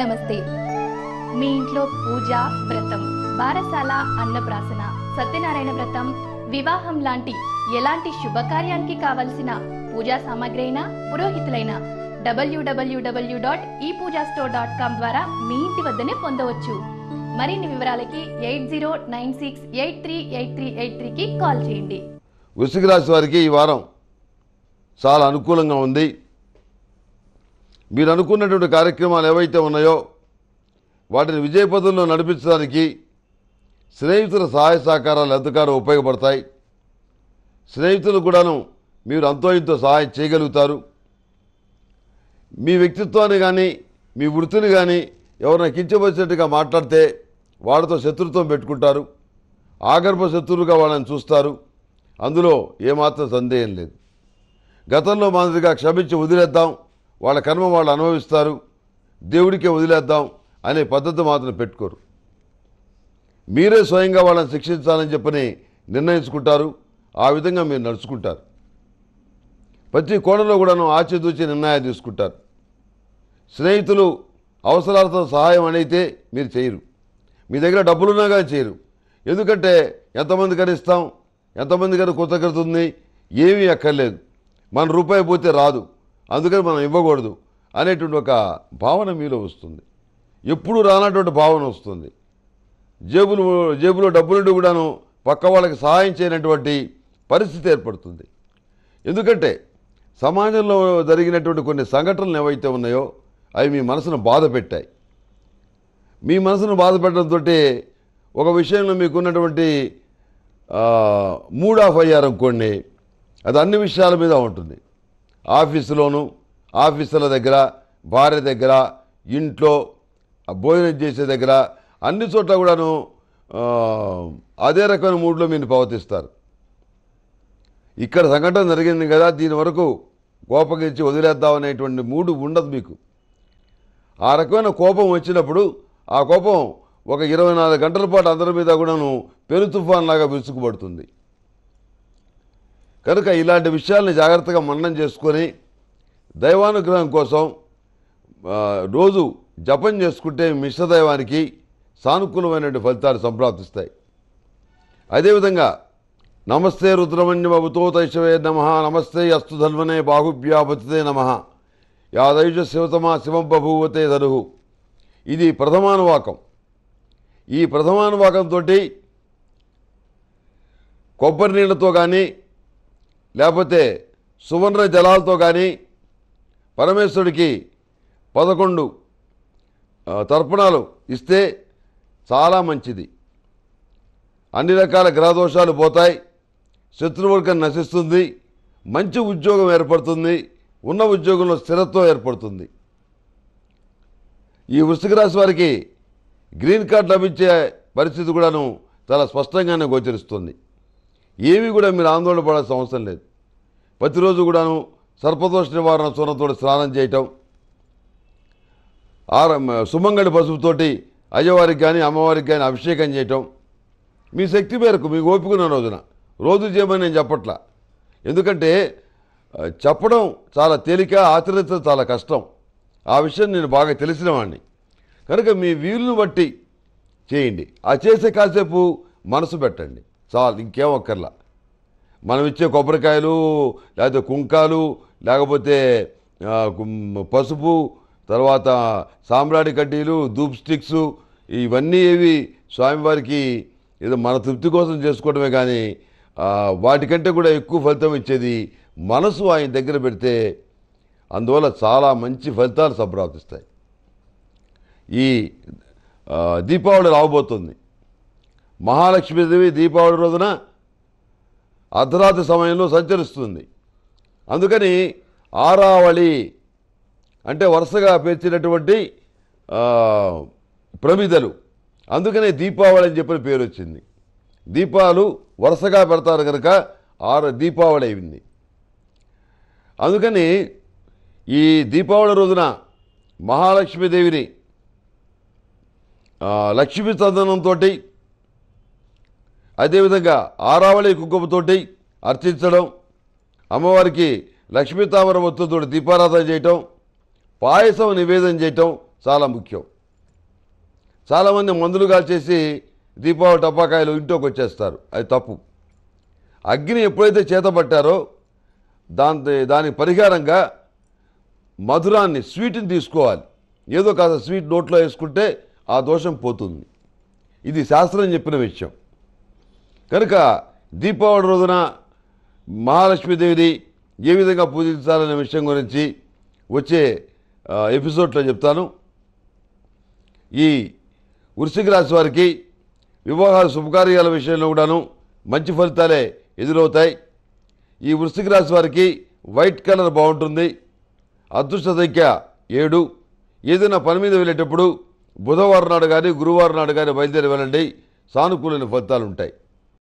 నమస్తే మీ ఇంట్లో పూజ వ్రతం బారసాల అన్నప్రాసన సత్యనారాయణ వ్రతం వివాహం లాంటి ఎలాంటి శుభకార్యానికి కావలసిన పూజా సామాగ్రి అయినా పురోహితులైన డబ్ల్యూడబ్ల్యూడబ్ల్యూ డాట్ ఈ పూజా స్టోర్ డాట్ కామ్ ద్వారా మీ ఇంటి వద్దనే పొందవచ్చు మరిన్ని వివరాలకి eight zero nine six eight three eight three eight త్రీకి కాల్ చేయండి వృషిక రాశి వారికి ఈ వారం చాలా అనుకూలంగా ఉంది మీరు అనుకున్నటువంటి కార్యక్రమాలు ఏవైతే ఉన్నాయో వాటిని విజయపథంలో నడిపించడానికి స్నేహితుల సహాయ సహకారాలు ఎంతగానో ఉపయోగపడతాయి స్నేహితులు కూడాను మీరు అంతో ఇంతో సహాయం చేయగలుగుతారు మీ వ్యక్తిత్వాన్ని కానీ మీ వృత్తిని కానీ ఎవరైనా కించపరిచినట్టుగా మాట్లాడితే వాళ్ళతో శత్రుత్వం పెట్టుకుంటారు ఆగర్భ శత్రువులుగా వాళ్ళని చూస్తారు అందులో ఏమాత్రం సందేహం లేదు గతంలో మాదిరిగా క్షమించి వదిలేద్దాం వాళ్ళ కర్మ వాళ్ళు అనుభవిస్తారు దేవుడికే వదిలేద్దాం అనే పద్ధతి మాత్రం పెట్టుకోరు మీరే స్వయంగా వాళ్ళని శిక్షించాలని చెప్పని నిర్ణయించుకుంటారు ఆ విధంగా మీరు నడుచుకుంటారు ప్రతి కోణంలో కూడాను ఆచితూచి నిర్ణయాలు తీసుకుంటారు స్నేహితులు అవసరాలతో సహాయం అనైతే మీరు చేయరు మీ దగ్గర డబ్బులున్నా కానీ చేయరు ఎందుకంటే ఎంతమంది ఇస్తాం ఎంతమంది కానీ కృతజ్ఞత ఉంది ఏమీ అక్కర్లేదు మన రూపాయి పోతే రాదు అందుకని మనం ఇవ్వకూడదు అనేటువంటి ఒక భావన మీలో వస్తుంది ఎప్పుడు రానటువంటి భావన వస్తుంది జేబులు జేబులో డబ్బులుండి కూడాను పక్క వాళ్ళకి సహాయం చేయనటువంటి పరిస్థితి ఏర్పడుతుంది ఎందుకంటే సమాజంలో జరిగినటువంటి కొన్ని సంఘటనలు ఏవైతే ఉన్నాయో అవి మీ మనసును బాధ పెట్టాయి మీ మనసును బాధ పెట్టడంతో ఒక విషయంలో మీకున్నటువంటి మూడ్ ఆఫ్ అయ్యారనుకోండి అది అన్ని విషయాల మీద ఉంటుంది ఆఫీసులోను ఆఫీసుల దగ్గర భార్య దగ్గర ఇంట్లో భోజనం చేసే దగ్గర అన్ని చోట్ల కూడాను అదే రకమైన మూడ్లో మీరు ప్రవర్తిస్తారు ఇక్కడ సంఘటన జరిగింది కదా దీని వరకు కోపగించి వదిలేద్దాం అనేటువంటి మూడు ఉండదు మీకు ఆ రకమైన కోపం వచ్చినప్పుడు ఆ కోపం ఒక ఇరవై నాలుగు గంటల పాటు అందరి మీద కూడాను పెను తుఫాన్ లాగా విసుకుబడుతుంది కనుక ఇలాంటి విషయాల్ని జాగ్రత్తగా మననం చేసుకొని దైవానుగ్రహం కోసం రోజు జపం చేసుకుంటే మిశ్రదైవానికి సానుకూలమైనటువంటి ఫలితాలు సంప్రాప్తిస్తాయి అదేవిధంగా నమస్తే రుద్రమణ్యమభుతో తైశవే నమ నమస్తే అస్తు ధన్వనే బాహుభ్యాపతితే నమ యాదైజ శివతమా శివం బభూవతే ధనుహు ఇది ప్రథమానువాకం ఈ ప్రథమానువాకంతో కొబ్బరి నీళ్ళతో కానీ లేకపోతే సువర్ణ జలాలతో కానీ పరమేశ్వరుడికి పదకొండు తర్పణాలు ఇస్తే చాలా మంచిది అన్ని రకాల గ్రహదోషాలు పోతాయి శత్రువర్గం నశిస్తుంది మంచి ఉద్యోగం ఏర్పడుతుంది ఉన్న ఉద్యోగంలో స్థిరత్వం ఏర్పడుతుంది ఈ వృశ్చిక రాశి వారికి గ్రీన్ కార్డ్ లభించే పరిస్థితి కూడాను చాలా స్పష్టంగానే గోచరిస్తుంది ఏవి కూడా మీరు ఆందోళన పడాల్సిన అవసరం లేదు ప్రతిరోజు కూడాను సర్పదోష నివారణ సూరంతో స్నానం చేయటం ఆర సుమంగళి పసుపుతోటి అయ్యవారికి కానీ అమ్మవారికి కానీ అభిషేకం చేయటం మీ శక్తి మేరకు మీకు ఓపికన్న రోజున రోజు చేయమని నేను చెప్పట్లా ఎందుకంటే చెప్పడం చాలా తేలిక ఆచరించడం చాలా కష్టం ఆ విషయం నేను బాగా వాడిని కనుక మీ వీలును బట్టి చేయండి ఆ చేసే కాసేపు మనసు పెట్టండి చాలు ఇంకేం ఒక్కర్లా మనం ఇచ్చే కొబ్బరికాయలు లేకపోతే కుంకాలు లేకపోతే పసుపు తర్వాత సాంబ్రాడి కడ్డీలు ధూప్ స్టిక్స్ ఇవన్నీ ఏవి స్వామివారికి ఏదో మన తృప్తి కోసం చేసుకోవడమే కానీ వాటికంటే కూడా ఎక్కువ ఫలితం ఇచ్చేది మనసు ఆయన దగ్గర పెడితే అందువల్ల చాలా మంచి ఫలితాలు సంప్రాప్తిస్తాయి ఈ దీపావళి రాబోతుంది మహాలక్ష్మీదేవి దీపావళి రోజున అర్ధరాత్రి సమయంలో సంచరిస్తుంది అందుకని ఆరావళి అంటే వరుసగా పేర్చినటువంటి ప్రమిదలు అందుకనే దీపావళి అని చెప్పిన పేరు వచ్చింది దీపాలు వరుసగా పెడతారు కనుక ఆరు దీపావళి అయింది అందుకని ఈ దీపావళి రోజున మహాలక్ష్మీదేవిని లక్ష్మీ చందనంతో అదేవిధంగా ఆరావళి కుంకుమతోటి అర్చించడం అమ్మవారికి లక్ష్మీతామర మొత్తంతో దీపారాధన చేయటం పాయసం నివేదన చేయటం చాలా ముఖ్యం చాలామంది మందులుగా చేసి దీపావళి టపాకాయలు ఇంట్లోకి వచ్చేస్తారు అది తప్పు అగ్ని ఎప్పుడైతే చేతపట్టారో దాని దానికి పరిహారంగా మధురాన్ని స్వీట్ని తీసుకోవాలి ఏదో కాస్త స్వీట్ నోట్లో వేసుకుంటే ఆ దోషం పోతుంది ఇది శాస్త్రం చెప్పిన విషయం కనుక దీపావళి రోజున మహాలక్ష్మీదేవిని ఏ విధంగా పూజించాలనే విషయం గురించి వచ్చే ఎపిసోడ్లో చెప్తాను ఈ వృశ్చిక రాశి వారికి వివాహ శుభకార్యాల విషయంలో కూడాను మంచి ఫలితాలే ఎదురవుతాయి ఈ వృశ్చిక రాశి వారికి వైట్ కలర్ బాగుంటుంది అదృష్ట సంఖ్య ఏడు ఏదైనా పని మీద వెళ్ళేటప్పుడు బుధవారం నాడు కానీ గురువారం నాడు కానీ బయలుదేరి వెళ్ళండి సానుకూలమైన ఫలితాలు ఉంటాయి